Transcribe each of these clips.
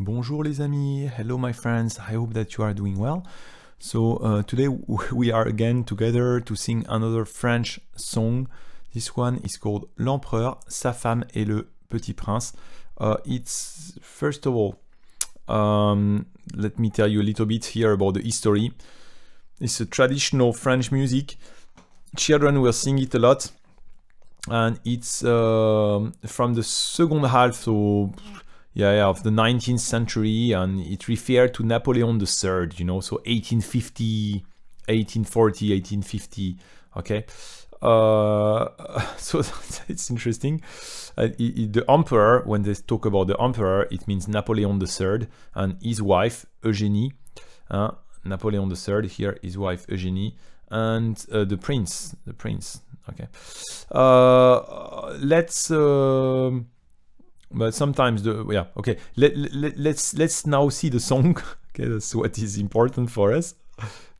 Bonjour les amis, hello my friends, I hope that you are doing well. So uh, today we are again together to sing another French song. This one is called L'Empereur, Sa Femme et le Petit Prince. Uh, it's first of all, um, let me tell you a little bit here about the history. It's a traditional French music. Children will sing it a lot. And it's uh, from the second half, so yeah, yeah, of the 19th century, and it referred to Napoleon III, you know, so 1850, 1840, 1850, okay? Uh, so it's interesting. Uh, it, it, the emperor, when they talk about the emperor, it means Napoleon III and his wife, Eugenie. Uh, Napoleon III here, his wife, Eugenie, and uh, the prince, the prince, okay? Uh, let's... Um, but sometimes the yeah okay let, let, let's let's now see the song okay that's what is important for us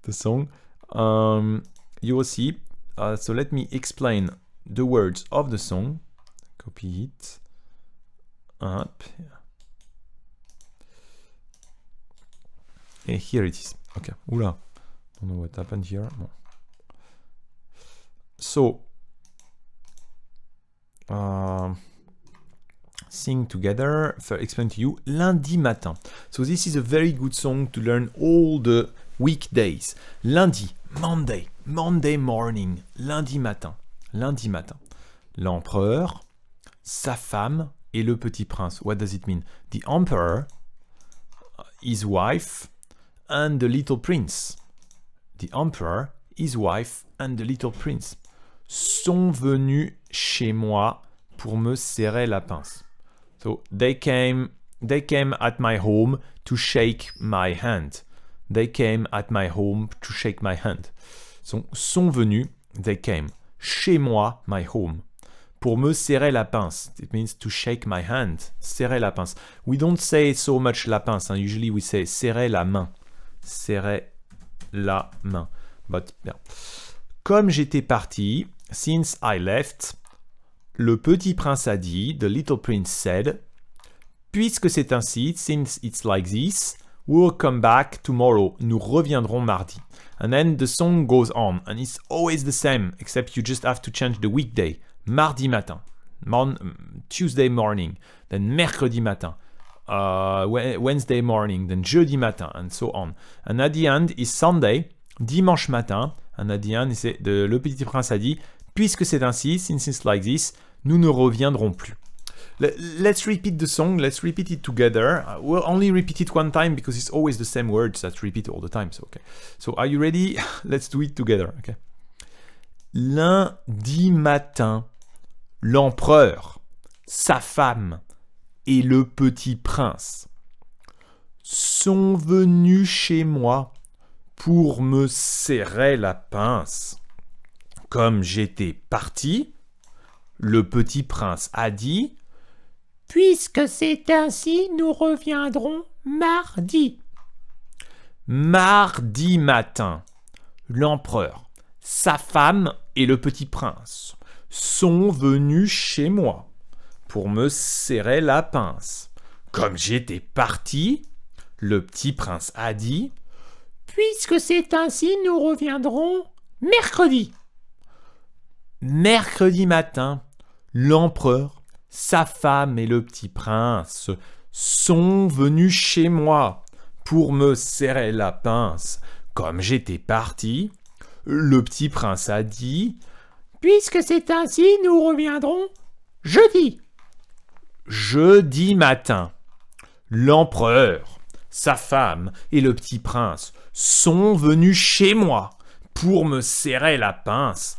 the song um you will see uh, so let me explain the words of the song copy it up and here it is okay Oula. don't know what happened here no. so um uh, sing together for explain to you lundi matin. So this is a very good song to learn all the weekdays. Lundi, Monday, Monday morning, lundi matin, lundi matin. L'empereur, sa femme et le petit prince. What does it mean? The emperor, his wife and the little prince. The emperor, his wife and the little prince sont venus chez moi pour me serrer la pince. So they came, they came at my home to shake my hand. They came at my home to shake my hand. So, sont venus, they came, chez moi, my home, pour me serrer la pince. It means to shake my hand, serrer la pince. We don't say so much la pince, hein. usually we say serrer la main. Serrer la main. But, yeah. Comme j'étais parti, since I left, le petit prince a dit, The little prince said, Puisque c'est ainsi, since it's like this, we'll come back tomorrow, nous reviendrons mardi. And then the song goes on, and it's always the same, except you just have to change the weekday, mardi matin, Tuesday morning, then mercredi matin, uh, Wednesday morning, then jeudi matin, and so on. And at the end is Sunday, dimanche matin, and at the end, the, le petit prince a dit, Puisque c'est ainsi, since it's like this, nous ne reviendrons plus. Let's repeat the song, let's repeat it together. Uh, we'll only repeat it one time because it's always the same words that repeat all the time. So, okay. so are you ready? let's do it together. Okay. Lundi matin, l'empereur, sa femme et le petit prince sont venus chez moi pour me serrer la pince. Comme j'étais parti, le petit prince a dit Puisque c'est ainsi, nous reviendrons mardi. Mardi matin, l'empereur, sa femme et le petit prince sont venus chez moi pour me serrer la pince. Comme j'étais parti, le petit prince a dit Puisque c'est ainsi, nous reviendrons mercredi. Mercredi matin, l'empereur, sa femme et le petit prince sont venus chez moi pour me serrer la pince. Comme j'étais parti, le petit prince a dit Puisque c'est ainsi, nous reviendrons jeudi. Jeudi matin, l'empereur, sa femme et le petit prince sont venus chez moi pour me serrer la pince.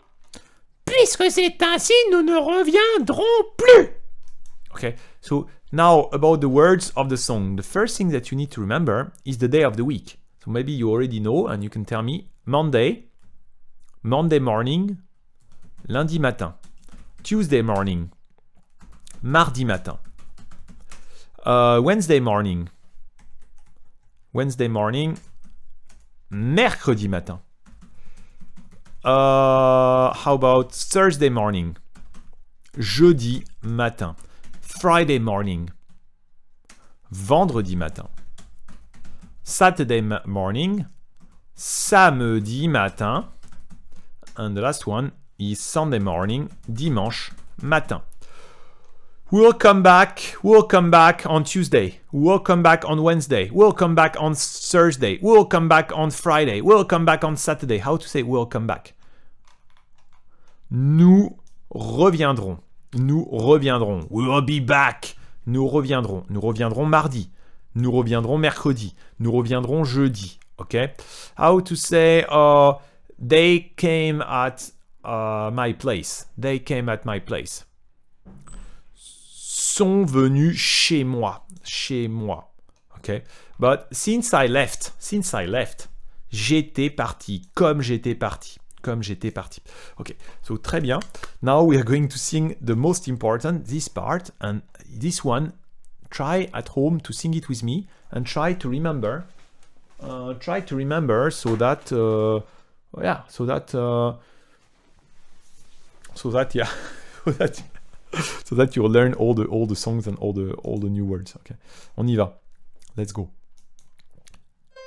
Puisque c'est ainsi, nous ne reviendrons plus. Okay, so now about the words of the song. The first thing that you need to remember is the day of the week. So maybe you already know and you can tell me Monday, Monday morning, lundi matin, Tuesday morning, mardi matin, uh, Wednesday morning, Wednesday morning, mercredi matin. Uh, how about Thursday morning? Jeudi matin. Friday morning. Vendredi matin. Saturday morning. Samedi matin. And the last one is Sunday morning, dimanche matin. We'll come back. We'll come back on Tuesday. We'll come back on Wednesday. We'll come back on Thursday. We'll come back on Friday. We'll come back on Saturday. How to say we'll come back? Nous reviendrons. Nous reviendrons. We'll be back. Nous reviendrons. Nous reviendrons mardi. Nous reviendrons mercredi. Nous reviendrons jeudi. OK? How to say uh, they came at uh, my place. They came at my place sont venus chez moi. Chez moi. OK? But since I left, since I left, j'étais parti, comme j'étais parti, comme j'étais parti. OK, so très bien. Now we are going to sing the most important, this part, and this one, try at home to sing it with me, and try to remember, uh, try to remember so that, uh, yeah, so that, uh, so that, yeah, so that so that you learn all the all the songs and all the new words. Okay. On y va. Let's go.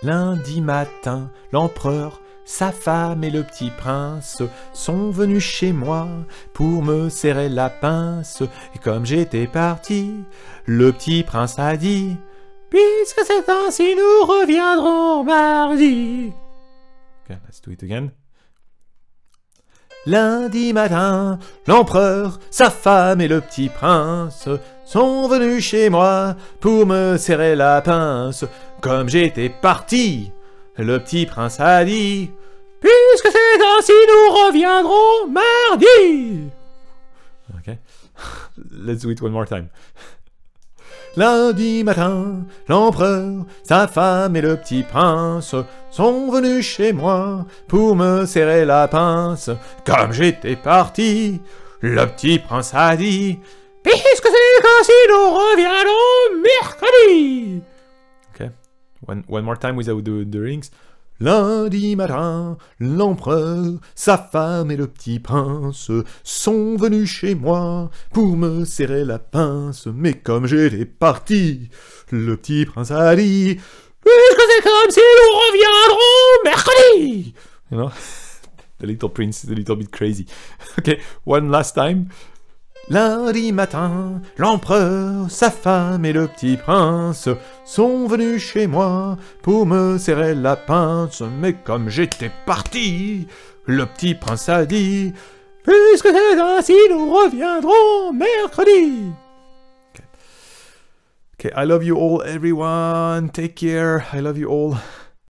Lundi matin, l'empereur, sa femme et le petit prince sont venus chez moi pour me serrer la pince. Et comme j'étais parti, le petit prince a dit Puisque c'est ainsi, nous reviendrons mardi. Okay, let's do it again. Lundi matin, l'empereur, sa femme et le petit prince sont venus chez moi pour me serrer la pince. Comme j'étais parti, le petit prince a dit Puisque c'est ainsi, nous reviendrons mardi. Okay. Let's do it one more time. Lundi matin, l'empereur, sa femme et le petit prince sont venus chez moi pour me serrer la pince. Comme j'étais parti, le petit prince a dit Puisque c'est ainsi, nous reviendrons mercredi. Okay, one, one more time without the, the rings. Lundi matin, l'empereur, sa femme et le petit prince sont venus chez moi pour me serrer la pince. Mais comme j'étais parti, le petit prince a dit Puisque c'est comme si nous reviendrons mercredi You know? the little prince is a little bit crazy. okay, one last time. Lundi matin, l'empereur, sa femme et le petit prince sont venus chez moi pour me serrer la pince, mais comme j'étais parti, le petit prince a dit Puisque c'est ainsi, nous reviendrons mercredi. okay, I love you all, everyone. Take care. I love you all.